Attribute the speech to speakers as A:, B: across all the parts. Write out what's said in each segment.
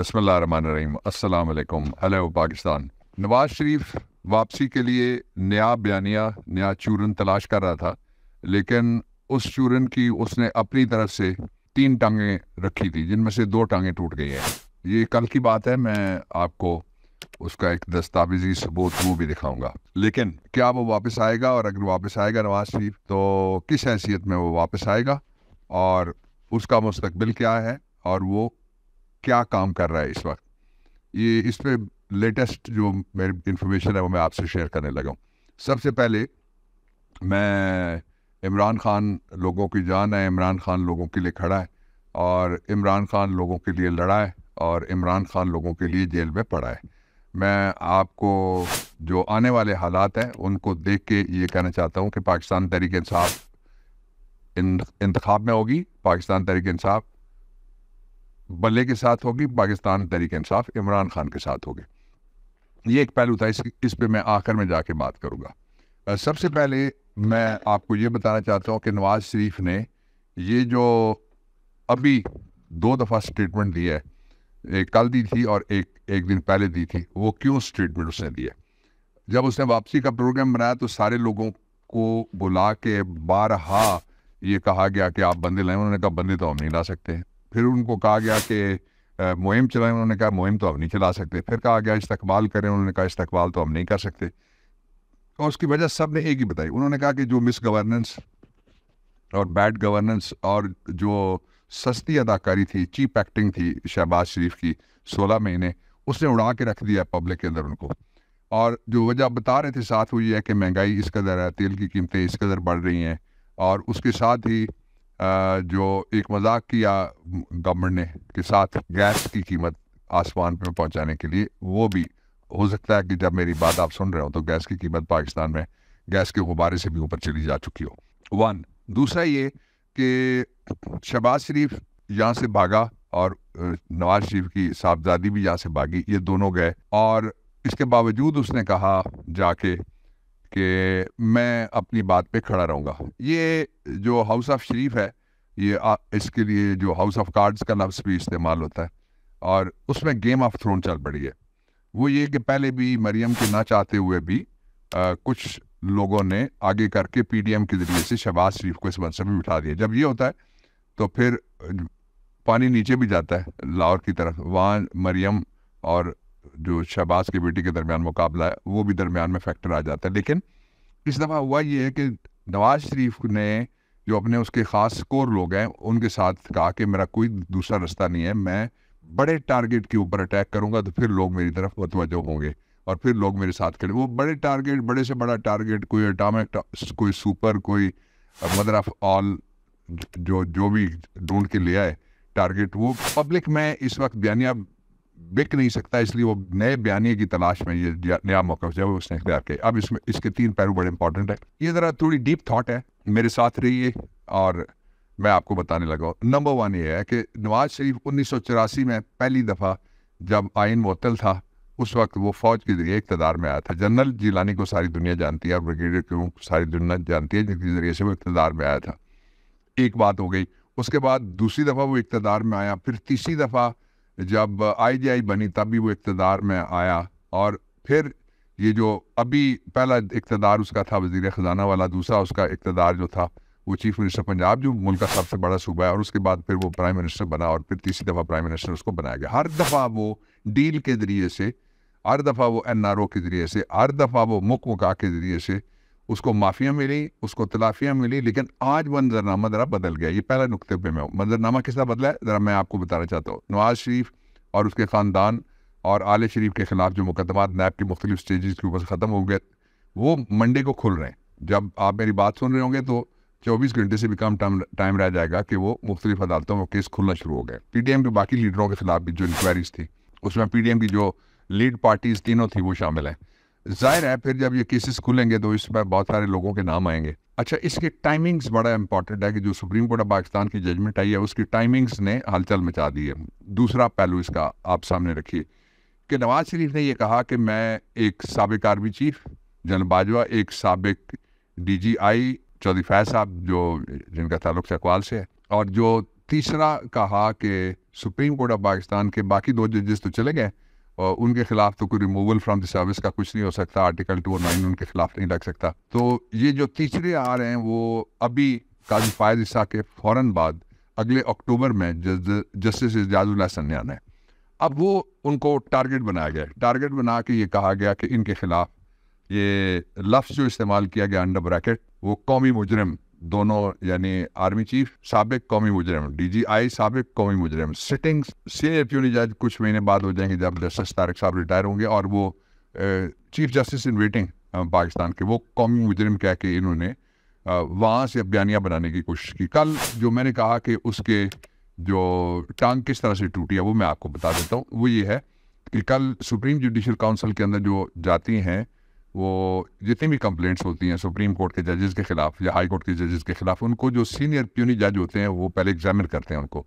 A: अस्सलाम अल्लाम हेलो पाकिस्तान नवाज शरीफ वापसी के लिए नया बयानिया नया चूरन तलाश कर रहा था लेकिन उस चूरन की उसने अपनी तरफ से तीन टांगें रखी थी जिनमें से दो टांगें टूट गई हैं ये कल की बात है मैं आपको उसका एक दस्तावेजी सबूत वो भी दिखाऊंगा लेकिन क्या वो वापस आएगा और अगर वापस आएगा नवाज शरीफ तो किस हैसियत में वो वापस आएगा और उसका मुस्तबिल क्या है और वो क्या काम कर रहा है इस वक्त ये इस पर लेटेस्ट जो मेरी इन्फॉर्मेशन है वो मैं आपसे शेयर करने लगा हूँ सबसे पहले मैं इमरान खान लोगों की जान है इमरान खान लोगों के लिए खड़ा है और इमरान खान लोगों के लिए लड़ा है और इमरान खान लोगों के लिए जेल में पड़ा है मैं आपको जो आने वाले हालात हैं उनको देख के ये कहना चाहता हूँ कि पाकिस्तान तहरीक इंसाफ इंतखब में होगी पाकिस्तान तहरीक इंसाफ बल्ले के साथ होगी पाकिस्तान तहरीक इंसाफ इमरान खान के साथ होगी ये एक पहलू था इस इस पर मैं आखिर में जाके बात करूँगा सबसे पहले मैं आपको ये बताना चाहता हूँ कि नवाज शरीफ ने ये जो अभी दो दफ़ा स्टेटमेंट दिया है एक कल दी थी और एक एक दिन पहले दी थी वो क्यों स्टेटमेंट उसने दिया जब उसने वापसी का प्रोग्राम बनाया तो सारे लोगों को बुला के बारहा ये कहा गया कि आप बंदे लाएं उन्होंने कहा बंदे तो हम नहीं ला सकते फिर उनको कहा गया कि मुहिम चलाएं उन्होंने कहा मुहिम तो हम नहीं चला सकते फिर कहा गया इस्तकबाल करें उन्होंने कहा इस्तकबाल तो हम नहीं कर सकते और उसकी वजह सब ने एक ही बताई उन्होंने कहा कि जो मिस गवर्नेंस और बैड गवर्नेंस और जो सस्ती अदाकारी थी चीप एक्टिंग थी शहबाज शरीफ की सोलह महीने उसने उड़ा के रख दिया पब्लिक के अंदर उनको और जो वजह बता रहे थे साथ वो ये है कि महंगाई इस कदर है तेल की कीमतें इस कदर बढ़ रही हैं और उसके साथ ही जो एक मजाक किया गवर्नमेंट ने के साथ गैस की कीमत आसमान पर पहुंचाने के लिए वो भी हो सकता है कि जब मेरी बात आप सुन रहे हो तो गैस की कीमत पाकिस्तान में गैस के गुब्बारे से भी ऊपर चली जा चुकी हो वन दूसरा ये कि शहबाज शरीफ यहाँ से भागा और नवाज शरीफ की साहबजादी भी यहाँ से भागी ये दोनों गए और इसके बावजूद उसने कहा जाके कि मैं अपनी बात पे खड़ा रहूँगा ये जो हाउस ऑफ शरीफ है ये इसके लिए जो हाउस ऑफ कार्ड्स का लफ्स भी इस्तेमाल होता है और उसमें गेम ऑफ थ्रोन चल पड़ी है वो ये कि पहले भी मरियम के ना चाहते हुए भी आ, कुछ लोगों ने आगे करके पीडीएम के जरिए से शहबाज शरीफ को इस मनसब में बिठा दिया जब ये होता है तो फिर पानी नीचे भी जाता है लाहौर की तरफ वहाँ मरियम और जो शहबाज की बेटी के दरमियान मुकाबला है वो भी दरमियान में फैक्टर आ जाता है लेकिन इस दफ़ा हुआ ये है कि नवाज शरीफ ने जो अपने उसके ख़ास कोर लोग हैं उनके साथ कहा कि मेरा कोई दूसरा रास्ता नहीं है मैं बड़े टारगेट के ऊपर अटैक करूंगा तो फिर लोग मेरी तरफ मतवजो होंगे और फिर लोग मेरे साथ खड़े वो बड़े टारगेट बड़े से बड़ा टारगेट कोई अटामिक कोई सुपर कोई मदर ऑफ ऑल जो जो भी ढूंढ के ले आए टारगेट वो पब्लिक में इस वक्त बयानिया बिक नहीं सकता इसलिए वो नए बयानी की तलाश में ये नया मौका जो है उसने इख्तियार किया अब इसमें इसके तीन पहलू बड़े इंपॉर्टेंट है ये ज़रा थोड़ी डीप थाट है मेरे साथ रहिए और मैं आपको बताने लगा नंबर वन ये है कि नवाज शरीफ उन्नीस में पहली दफ़ा जब आइन मअतल था उस वक्त वो फौज के जरिए इकतदार में आया था जनरल जीलानी को सारी दुनिया जानती है ब्रिगेडियर क्यों सारी दुनिया जानती है जिसके ज़रिए से वो इकतदार में आया था एक बात हो गई उसके बाद दूसरी दफ़ा वो इकतदार में आया फिर तीसरी दफ़ा जब आईजीआई बनी तब भी वो इकतदार में आया और फिर ये जो अभी पहला इकतदार उसका था वजीर ख़जाना वाला दूसरा उसका इकतदार जो था वो चीफ मिनिस्टर पंजाब जो मुल्क का सबसे बड़ा सूबा है और उसके बाद फिर वो प्राइम मिनिस्टर बना और फिर तीसरी दफ़ा प्राइम मिनिस्टर उसको बनाया गया हर दफ़ा वो डील के ज़रिए से हर दफ़ा वो एन आर ओ के ज़रिए से हर दफ़ा वो मुक के ज़रिए से उसको माफिया मिली उसको तलाफियाँ मिली लेकिन आज मंजरनामा ज़रा बदल गया ये पहला नुकते पे मैं मंजरनामा किस तरह बदला है ज़रा मैं आपको बताना चाहता हूँ नवाज़ शरीफ और उसके ख़ानदान और आल शरीफ के ख़िलाफ़ जो मुकदमा नैब के मुख्तलिफ स्टेज़ के ऊपर ख़त्म हो गए वो मंडे को खुल रहे हैं जब आप मेरी बात सुन रहे होंगे तो चौबीस घंटे से भी कम टाइम रह जाएगा कि वो मुख्तलिफ अदालतों में केस खुलना शुरू हो गए पी टी एम के बाकी लीडरों के ख़िलाफ़ भी जो इंक्वायरीज थी उसमें पी टी एम की जो लीड पार्टीज़ तीनों थी वो शामिल हैं जाहिर है फिर जब ये केसेस खुलेंगे तो इसमें बहुत सारे लोगों के नाम आएंगे अच्छा इसके टाइमिंग्स बड़ा इंपॉर्टेंट है कि जो सुप्रीम कोर्ट ऑफ पाकिस्तान की जजमेंट आई है उसकी टाइमिंग्स ने हलचल मचा दी है दूसरा पहलू इसका आप सामने रखिए कि नवाज शरीफ ने यह कहा कि मैं एक सबक आर्मी चीफ जनरल बाजवा एक सबक D G I Chaudhry Faiz साहब जो जिनका ताल्लुक चकवाल से है और जो तीसरा कहा कि सुप्रीम कोर्ट ऑफ पाकिस्तान के बाकी दो जजेस तो चले गए और उनके खिलाफ तो कोई रिमूवल फ्रॉम द सर्विस का कुछ नहीं हो सकता आर्टिकल टू नाइन उनके खिलाफ नहीं लग सकता तो ये जो तीसरे आ रहे हैं वो अभी काजी फायद ईसा के फ़ौर बाद अगले अक्टूबर में जस्टिस एजाजुल सन्या ने है अब वो उनको टारगेट बनाया गया टारगेट बना के ये कहा गया कि इनके खिलाफ ये लफ्ज़ जो इस्तेमाल किया गया अंडर ब्रैकेट वो कौमी मुजरम दोनों यानी आर्मी चीफ सबक कौमी मुजरम डी जी आई सबक कौमी मुजरम सिटिंग से ए जज कुछ महीने बाद हो जाएंगे जब जस्टिस तारक साहब रिटायर होंगे और वो chief justice in waiting Pakistan के वो कौमी मुजरम कह के इन्होंने वहाँ से बयानिया बनाने की कोशिश की कल जो मैंने कहा कि उसके जो टांग किस तरह से टूटी है वो मैं आपको बता देता हूँ वो ये है कि कल सुप्रीम जुडिशल काउंसिल के अंदर जो जाती हैं वो जितनी भी कंप्लेंट्स होती हैं सुप्रीम कोर्ट के जजेस के खिलाफ या हाई कोर्ट के जजेस के खिलाफ उनको जो सीनियर प्यूनी जज होते हैं वो पहले एग्जामिन करते हैं उनको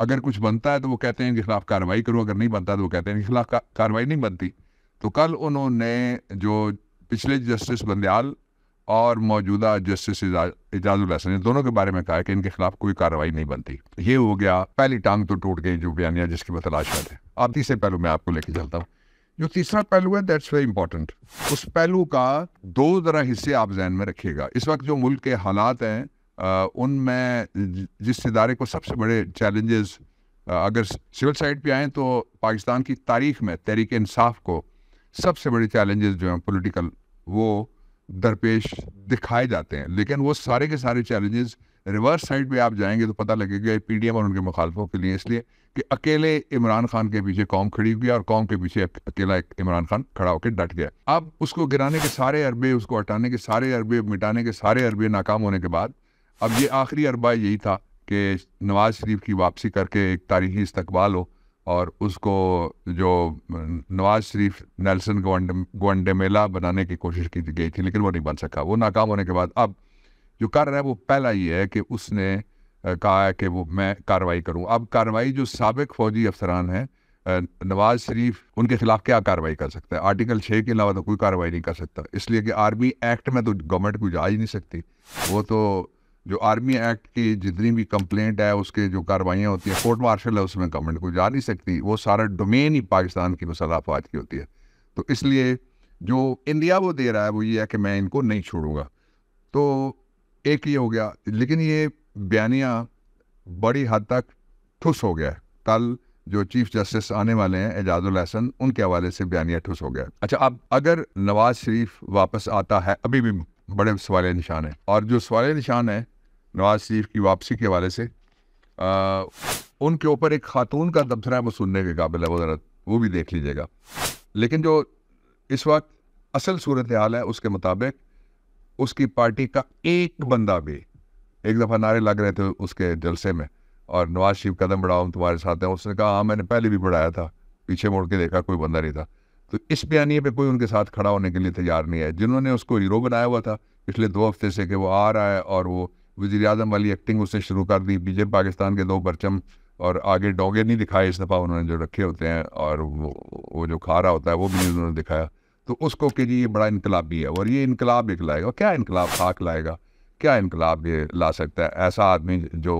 A: अगर कुछ बनता है तो वो कहते हैं इनके खिलाफ कार्रवाई करूँ अगर नहीं बनता तो वो कहते हैं इनके खिलाफ कार्रवाई नहीं बनती तो कल उन्होंने जो पिछले जस्टिस बंदयाल और मौजूदा जस्टिस एजाज हसन ने दोनों के बारे में कहा कि इनके खिलाफ कोई कार्रवाई नहीं बनती ये हो गया पहली टांग तो टूट गई जो बयानिया जिसकी मैं तलाश में थे आप तीसरे पहलू मैं आपको लेके चलता हूँ जो तीसरा पहलू है दैट्स वेरी इंपॉर्टेंट उस पहलू का दो जरा हिस्से आप जहन में रखिएगा इस वक्त जो मुल्क के हालात हैं उनमें जिस इदारे को सबसे बड़े चैलेंजेस अगर सिविल साइड पे आएँ तो पाकिस्तान की तारीख में तहरीक इंसाफ को सबसे बड़े चैलेंजेस जो हैं पॉलिटिकल वो दरपेश दिखाए जाते हैं लेकिन वो सारे के सारे चैलेंजेस रिवर्स साइड पे आप जाएंगे तो पता लगेगा पी डी एम और उनके मुखालफों के लिए इसलिए कि अकेले इमरान खान के पीछे कौम खड़ी हुई और कौम के पीछे अकेला एक इमरान खान खड़ा होकर डट गया अब उसको गिराने के सारे अरबे उसको हटाने के सारे अरबे मिटाने के सारे अरबे नाकाम होने के बाद अब ये आखिरी अरबा यही था कि नवाज शरीफ की वापसी करके एक तारीखी इस्तबाल हो और उसको जो नवाज शरीफ नेल्सन मेला बनाने की कोशिश की गई थी लेकिन वो नहीं बन सका वो नाकाम होने के बाद अब जो कर रहा है वो पहला ये है कि उसने कहा है कि वो मैं कार्रवाई करूं अब कार्रवाई जो सबक फौजी अफसरान हैं नवाज शरीफ उनके खिलाफ क्या कार्रवाई कर सकता है आर्टिकल छः के अलावा तो कोई कार्रवाई नहीं कर सकता इसलिए कि आर्मी एक्ट में तो गवर्नमेंट को जा ही नहीं सकती वो तो जो आर्मी एक्ट की जितनी भी कंप्लेंट है उसके जो कार्रवाइयाँ होती हैं कोर्ट मार्शल है उसमें गवर्नमेंट को जा नहीं सकती वो सारा डोमेन ही पाकिस्तान की मसल की होती है तो इसलिए जो इंडिया वो दे रहा है वो ये है कि मैं इनको नहीं छोड़ूंगा तो एक ये हो गया लेकिन ये बयानिया बड़ी हद तक ठुस हो गया है कल जो चीफ जस्टिस आने वाले हैं एजाजुल हसन उनके हवाले से बयानिया ठुस हो गया अच्छा अब अगर नवाज शरीफ वापस आता है अभी भी बड़े सवाल निशान हैं और जो सवाल निशान हैं नवाज शरीफ की वापसी के हवाले से आ, उनके ऊपर एक खातून का दबसरा वो सुनने के काबिल है वो ज़रा वो भी देख लीजिएगा लेकिन जो इस वक्त असल सूरत हाल है उसके मुताबिक उसकी पार्टी का एक बंदा भी एक दफ़ा नारे लग रहे थे उसके जलसे में और नवाज शरीफ कदम बढ़ाओ हम तुम्हारे साथ हैं उसने कहा हाँ मैंने पहले भी बढ़ाया था पीछे मुड़ के देखा कोई बंदा नहीं था तो इस बयानी पे कोई उनके साथ खड़ा होने के लिए तैयार नहीं है जिन्होंने उसको हीरो बनाया हुआ था पिछले दो हफ्ते से कि वो आ रहा है और वो वजी अजम वाली एक्टिंग उसने शुरू कर दी बीजेपी पाकिस्तान के दो परचम और आगे डोंगे नहीं दिखाए इस दफ़ा उन्होंने जो रखे होते हैं और वो वो जो खा रहा होता है वो भी उन्होंने दिखाया तो उसको कि जी ये बड़ा इनकलाबी है और ये इनकलाब एक लाएगा क्या इनकलाब खाक हाँ लाएगा क्या इनकलाब ये ला सकता है ऐसा आदमी जो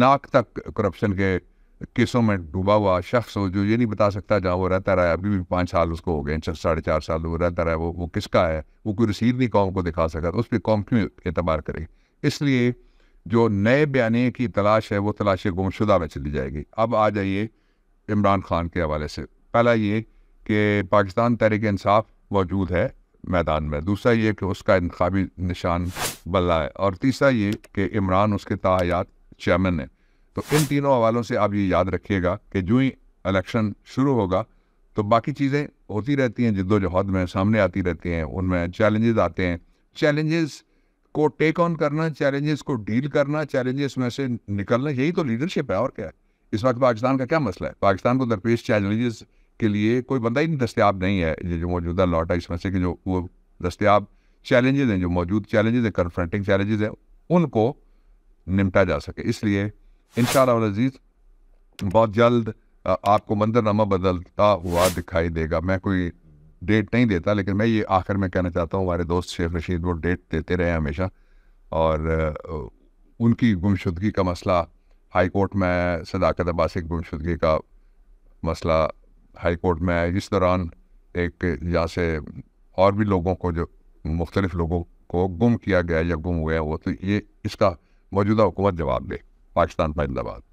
A: नाक तक करप्शन के केसों में डूबा हुआ शख्स हो जो ये नहीं बता सकता जहाँ वो रहता रहा अभी भी पाँच साल उसको हो गए साढ़े चार साल वो रहता रहा वो वो किसका है वो कोई रसीद नहीं कौम को दिखा सका तो उस पर कौम क्यों एतबार करेगी इसलिए जो नए बयाने की तलाश है वो तलाश गुमशुदा में चली जाएगी अब आ जाइए इमरान खान के हवाले से पहला ये कि पाकिस्तान तहरीक इंसाफ मौजूद है मैदान में दूसरा ये कि उसका इंतबी निशान बल्ला है और तीसरा ये कि इमरान उसके तायात चेयरमैन है तो इन तीनों हवालों से आप ये याद रखिएगा कि जो ही इलेक्शन शुरू होगा तो बाकी चीज़ें होती रहती हैं जद्दोजहद में सामने आती रहती हैं उनमें चैलेंजेस आते हैं चैलेंजेस को टेक ऑन करना चैलेंजेस को डील करना चैलेंजेस में से निकलना यही तो लीडरशिप है और क्या है इस वक्त पाकिस्तान का क्या मसला है पाकिस्तान को दरपेश चैलेंजेस के लिए कोई बंदा ही दस्तियाब नहीं है ये जो मौजूदा लॉट है इसमें से कि जो वो दस्तियाब चैलेंजेज हैं जो मौजूद चैलेंजेज हैं कन्फ्रंटिंग चैलेंजेज हैं उनको निपटा जा सके इसलिए इन अजीज़ बहुत जल्द आपको मंजरनामा बदलता हुआ दिखाई देगा मैं कोई डेट नहीं देता लेकिन मैं ये आखिर में कहना चाहता हूँ हमारे दोस्त शेख रशीद वो डेट देते रहे हमेशा और उनकी गुमशुदगी का मसला हाई कोर्ट में सदाकत अब्बासी गुमशुदगी का मसला हाई कोर्ट में आए इस दौरान एक यहाँ से और भी लोगों को जो मुख्तलिफ लोगों को गुम किया गया या गुम हुआ वो तो ये इसका मौजूदा हुकूमत जवाब दे पाकिस्तान फैजलाबाद